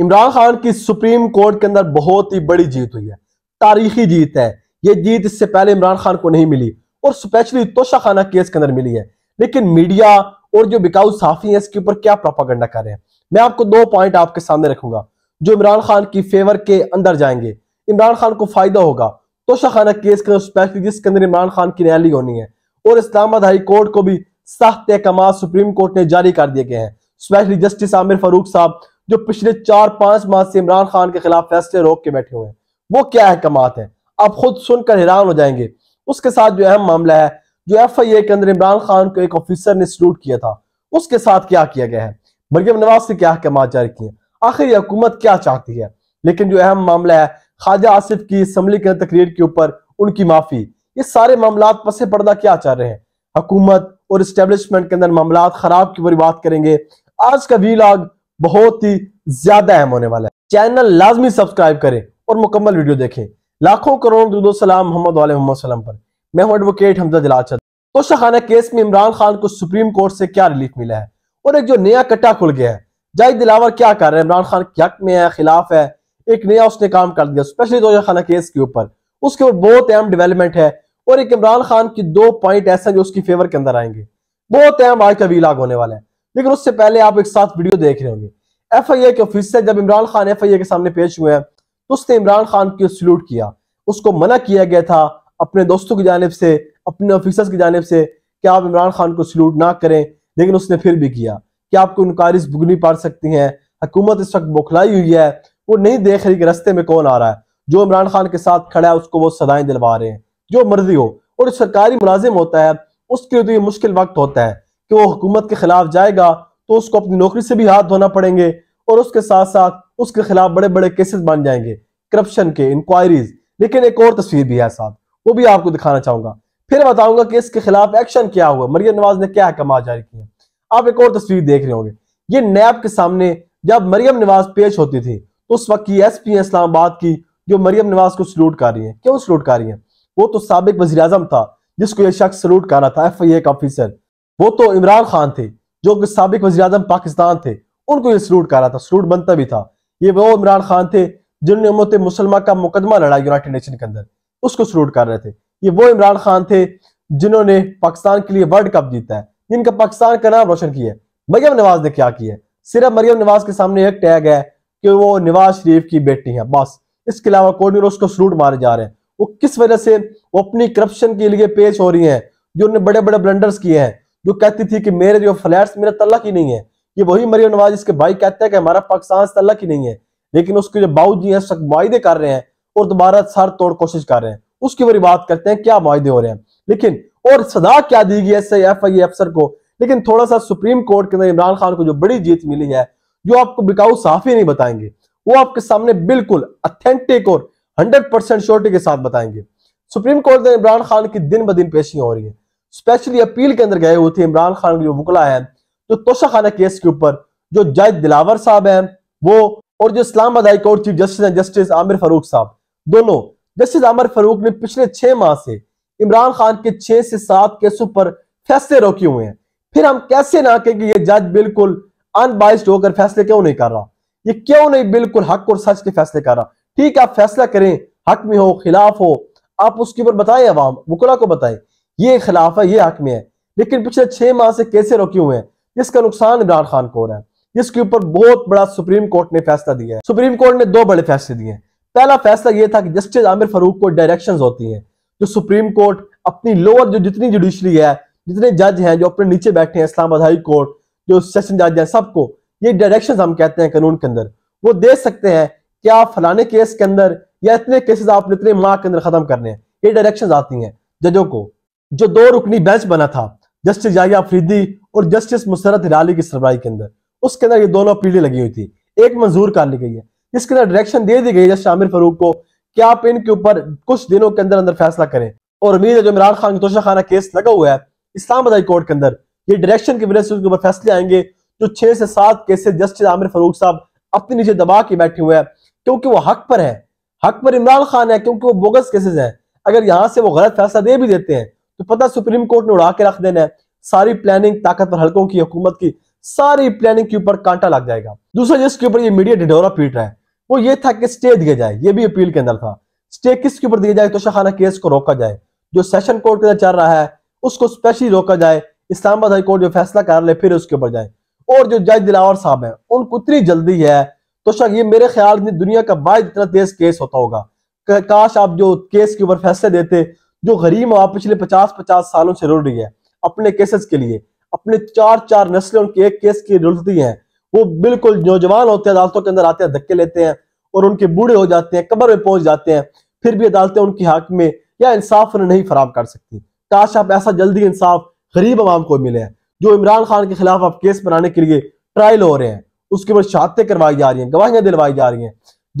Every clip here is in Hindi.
इमरान खान की सुप्रीम कोर्ट के अंदर बहुत ही बड़ी जीत हुई है तारीखी जीत है ये जीत इससे पहले इमरान खान को नहीं मिली और स्पेशली तोशा खाना केस के अंदर मिली है लेकिन मीडिया और जो बिकाऊ साफी है इसके ऊपर क्या प्रोपागंडा कर रहे हैं मैं आपको दो पॉइंट आपके सामने रखूंगा जो इमरान खान की फेवर के अंदर जाएंगे इमरान खान को फायदा होगा तोशाखाना केस के अंदर स्पेशली जिसके अंदर इमरान खान की रैली होनी है और इस्लामाबाद हाई कोर्ट को भी सख्त अहकाम सुप्रीम कोर्ट ने जारी कर दिए गए हैं स्पेशली जस्टिस आमिर फारूक साहब जो पिछले चार पांच माह से इमरान खान के खिलाफ फैसले रोक के बैठे हुए हैं वो क्या अहकाम है है आप खुद सुनकर हैरान हो जाएंगे उसके साथ जो अहम मामला है जो एफ आई ए के अंदर इमरान खान को एक ऑफिसर ने सल्यूट किया था उसके साथ क्या किया गया है मरियम नवाज से क्या अहकाम जारी किए आखिर यह हुकूमत क्या चाहती है लेकिन जो अहम मामला है ख्वाजा आसिफ की असम्बली के तकरीर के ऊपर उनकी माफी ये सारे मामला पसे पर्दा क्या चाह रहे हैं हकूमत और इस्टेब्लिशमेंट के अंदर मामला खराब की बुरी बात करेंगे आज का वीलाग बहुत ही ज्यादा अहम होने वाला है चैनल लाजमी सब्सक्राइब करें और मुकम्मल वीडियो देखें लाखों करोड़ सलाम मोहम्मद वाले मोहम्मद सलाम पर मैं हूं एडवोकेट हमजा जलाचद तो शाखाना केस में इमरान खान को सुप्रीम कोर्ट से क्या रिलीफ मिला है और एक जो नया कट्टा खुल गया है जाहिद दिलावर क्या कर रहे हैं इमरान खान के हक में है खिलाफ है एक नया उसने काम कर दिया स्पेशली दो खाना केस के ऊपर उसके ऊपर बहुत अहम डेवलपमेंट है और एक इमरान खान की दो पॉइंट ऐसा जो उसकी फेवर के अंदर आएंगे बहुत अहम आज का वीलाग होने वाला है लेकिन उससे पहले आप एक साथ वीडियो देख रहे होंगे एफ आई ए के ऑफिसर जब Imran Khan F I A के सामने पेश हुए हैं तो उसने इमरान खान को सल्यूट किया उसको मना किया गया था अपने दोस्तों की जानब से अपने ऑफिसर्स की जानब से कि आप इमरान खान को सल्यूट ना करें लेकिन उसने फिर भी किया कि आपको उनकारिस भुगनी पा सकती हैं हकूमत इस वक्त बौखलाई हुई है वो नहीं देख रही कि रस्ते में कौन आ रहा है जो इमरान खान के साथ खड़ा है उसको वो सदाएं दिलवा रहे हैं जो मर्जी हो और सरकारी मुलाजिम होता है उसके लिए तो ये मुश्किल वक्त होता है कि वो हुकूमत के खिलाफ जाएगा तो उसको अपनी नौकरी से भी हाथ धोना पड़ेंगे और उसके साथ साथ उसके खिलाफ बड़े बड़े केसेस बन जाएंगे करप्शन के इंक्वायरीज लेकिन एक और तस्वीर भी है साथ वो भी आपको दिखाना चाहूंगा फिर बताऊंगा कि इसके खिलाफ एक्शन क्या हुआ मरियम नवाज ने क्या कमा जारी किए आप एक और तस्वीर देख रहे होंगे ये नैब के सामने जब मरियम नवाज पेश होती थी तो उस वक्त की एस पी इस्लामाबाद की जो मरियम नवाज को सलूट कर रही है क्यों सलूट कर रही है वो तो सबक वजी था जिसको यह शख्स सलूट कर रहा था एफ आई ए का ऑफिसर वो तो इमरान खान थे जो कि सबक वजी अजम पाकिस्तान थे उनको ये सलूट कर रहा था सलूट बनता भी था ये वो इमरान खान थे जिन्होंने उमत मुसलमा का मुकदमा लड़ा यूनाइटेड नेशन के अंदर उसको सलूट कर रहे थे ये वो इमरान खान थे जिन्होंने पाकिस्तान के लिए वर्ल्ड कप जीता है जिनका पाकिस्तान का नाम रोशन किया है मरियम नवाज ने क्या किया है सिर्फ मरियम नवाज के सामने एक टैग है कि वो नवाज शरीफ की बेटी है बस इसके अलावा नहीं उसको सलूट मारे जा रहे हैं वो किस वजह से वो अपनी करप्शन के लिए पेश हो रही है जो उन्होंने बड़े बड़े ब्लेंडर्स किए हैं जो कहती थी कि मेरे जो फ्लैट मेरा तलक ही नहीं है ये वही मरियम नवाज इसके भाई कहते हैं कि हमारा पाकिस्तान से तलक ही नहीं है लेकिन उसके जो बाऊ जी हैं सख्त कर रहे हैं और दोबारा सर तोड़ कोशिश कर रहे हैं उसकी बड़ी बात करते हैं क्या वायदे हो रहे हैं लेकिन और सजा क्या दी गई एस एफ आई अफसर को लेकिन थोड़ा सा सुप्रीम कोर्ट के अंदर इमरान खान को जो बड़ी जीत मिली है जो आपको बिकाऊ साफ ही नहीं बताएंगे वो आपके सामने बिल्कुल अथेंटिक और हंड्रेड परसेंट श्योरिटी के साथ बताएंगे सुप्रीम कोर्ट में इमरान खान की दिन ब दिन पेशियां हो रही है स्पेशली अपील के अंदर गए हुए थे इमरान खान के जो वकला है जो तोशाखाना केस के ऊपर जो जज दिलावर साहब हैं वो और जो Islamabad high court chief justice हैं जस्टिस आमिर फारूक साहब दोनों जस्टिस आमिर फारूक ने पिछले छह माह से इमरान खान के छह से सात केसों पर फैसले रोके हुए हैं फिर हम कैसे ना कहें कि ये जज बिल्कुल अनबाइस्ड होकर फैसले क्यों नहीं कर रहा ये क्यों नहीं बिल्कुल हक और सच के फैसले कर रहा ठीक है आप फैसला करें हक में हो खिलाफ हो आप उसके ऊपर बताएं अवाम वकला को बताएं ये खिलाफ है ये में है लेकिन पिछले छह माह से कैसे रोके हुए हैं जिसका नुकसान इमरान खान को हो रहा है जिसके ऊपर बहुत बड़ा सुप्रीम कोर्ट ने फैसला दिया है सुप्रीम कोर्ट ने दो बड़े फैसले दिए पहला फैसला यह था कि जस्टिस आमिर फरूक को डायरेक्शंस होती हैं जो सुप्रीम कोर्ट अपनी लोअर जो जितनी जुडिशरी है जितने जज हैं जो अपने नीचे बैठे हैं इस्लामाबाद हाई कोर्ट जो सेशन जज है सबको ये डायरेक्शन हम कहते हैं कानून के अंदर वो दे सकते हैं कि आप फलाने केस के अंदर या इतने केसेस आपने इतने माह के अंदर खत्म करने हैं ये डायरेक्शन आती हैं जजों को जो दो रुकनी बेंच बना था जस्टिस जाया फ्रीदी और जस्टिस मुसरत हिराली की सरबराही के अंदर उसके अंदर ये दोनों पीढ़ी लगी हुई थी एक मंजूर कर ली गई है जिसके अंदर डायरेक्शन दे दी गई है जस्टिस आमिर फरूक को कि आप इनके ऊपर कुछ दिनों के अंदर अंदर फैसला करें और उम्मीद है जो इमरान खान तोशा खाना केस लगा हुआ है इस्लामाबाद कोर्ट के अंदर ये डायरेक्शन की वजह से उसके ऊपर फैसले आएंगे जो छह से सात केसेस जस्टिस आमिर फरूक साहब अपने नीचे दबा के बैठे हुए हैं क्योंकि वो हक पर है हक पर इमरान खान है क्योंकि वो बोगस केसेस हैं अगर यहाँ से वो गलत फैसला दे भी देते हैं तो पता सुप्रीम कोर्ट ने उड़ा के रख देना है सारी प्लानिंग ताकतवर हल्कों की हुकूमत की सारी प्लानिंग के ऊपर कांटा लग जाएगा दूसरा जिसके ऊपर ये मीडिया डिडोरा पीट रहा है वो ये था कि स्टे दिया जाए ये भी अपील के अंदर था स्टे किसके ऊपर दिया जाए तो शाहाना केस को रोका जाए जो सेशन कोर्ट के अंदर चल रहा है उसको स्पेशली रोका जाए इस्लामाबाद हाई कोर्ट जो फैसला कर ले फिर उसके ऊपर जाए और जो जज दिलावर साहब है उनको इतनी जल्दी है तो शक ये मेरे ख्याल में दुनिया का बाद इतना तेज केस होता होगा काश आप जो केस के ऊपर फैसले देते जो गरीब माँ पिछले पचास पचास सालों से रो रही है अपने केसेस के लिए अपने चार चार नस्लें उनके एक केस की रुलती हैं वो बिल्कुल नौजवान होते हैं अदालतों के अंदर आते हैं धक्के लेते हैं और उनके बूढ़े हो जाते हैं कबर में पहुंच जाते हैं फिर भी अदालतें उनके हक में या इंसाफ उन्हें नहीं फराम कर सकती काश आप ऐसा जल्दी इंसाफ गरीब आवाम को मिले हैं जो इमरान खान के खिलाफ आप केस बनाने के लिए ट्रायल हो रहे हैं उसके ऊपर शहादतें करवाई जा रही हैं गवाहियां दिलवाई जा रही हैं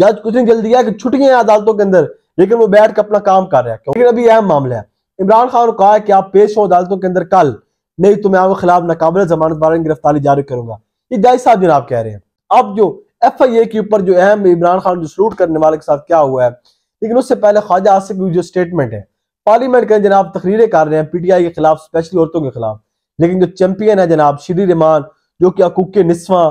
जज कुछ नहीं जल्दी है कि छुट्टियां अदालतों के अंदर लेकिन वो बैठ के अपना काम कर रहा है लेकिन अभी अहम मामला है इमरान खान ने कहा है कि आप पेश हो अदालतों के अंदर कल नहीं तो मैं आपके खिलाफ नाकबिल जमानत बारे में गिरफ्तारी जारी करूंगा ये जाय साहब जनाब कह रहे हैं अब जो एफ आई ए के ऊपर जो अहम इमरान खान जो सलूट करने वाले के साथ क्या हुआ है लेकिन उससे पहले ख्वाजा आसिफ की जो स्टेटमेंट है पार्लियामेंट के जनाब तकरीरें कर रहे हैं पीटीआई के खिलाफ स्पेशली औरतों के खिलाफ लेकिन जो चैंपियन है जनाब श्री रहमान जो कि हकूक के निस्वा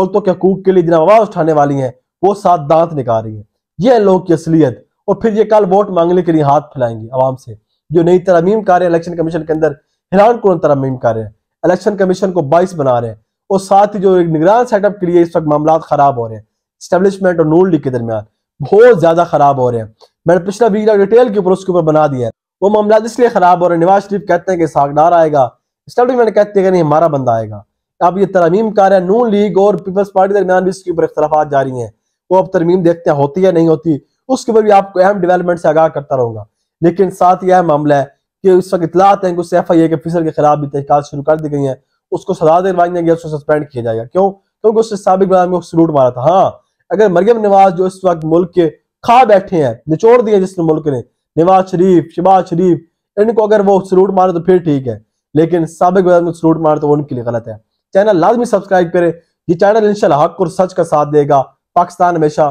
औरतों के हकूक के लिए जनाब आवाज उठाने वाली हैं वो साथ दांत निकाल रही है यह है लोगों की असलियत और फिर ये कल वोट मांगने के लिए हाथ फैलाएंगे आवाम से जो नई तरमीम कार्य इलेक्शन कमीशन के अंदर हैरान कौन तरमीम कार्य है इलेक्शन कमीशन को बाईस बना रहे हैं और साथ ही जो निगरान सेटअप के लिए इस वक्त मामला खराब हो रहे हैं स्टेब्लिशमेंट और नून लीग के दरमियान बहुत ज्यादा खराब हो रहे हैं मैंने पिछला वीडियो डिटेल के ऊपर उसके ऊपर बना दिया है वो मामला इसलिए खराब हो रहे हैं नवाज शरीफ कहते हैं कि सागडार आएगा स्टेब्लिशमेंट कहते हैं कि नहीं हमारा बंदा आएगा अब ये तरमीम कार्य है नून लीग और पीपल्स पार्टी के दरमियान भी इसके ऊपर इख्तलाफा जारी हैं वो अब तरमीम देखते हैं होती है नहीं होती उसके ऊपर भी आपको अहम डेवलपमेंट से आगाह करता रहूंगा लेकिन साथ ही अहम मामला है कि उस वक्त इतलात हैं कि उससे एफ आई ए के फिसर के खिलाफ भी तहकाल शुरू कर दी गई है उसको सजा दिलवाई जाएगी उसको सस्पेंड किया जाएगा क्यों क्योंकि उससे सबक को सलूट मारा था हाँ अगर मरियम नवाज जो इस वक्त मुल्क के खा बैठे हैं निचोड़ दिए जिसने मुल्क ने नवाज शरीफ शिबाज शरीफ इनको अगर वो सलूट मारे तो फिर ठीक है लेकिन सबक को सलूट मारे तो वो उनके लिए गलत है चैनल लाजमी सब्सक्राइब करें ये चैनल इनशाला हक और सच का साथ देगा पाकिस्तान हमेशा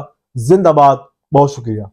जिंदाबाद बहुत शुक्रिया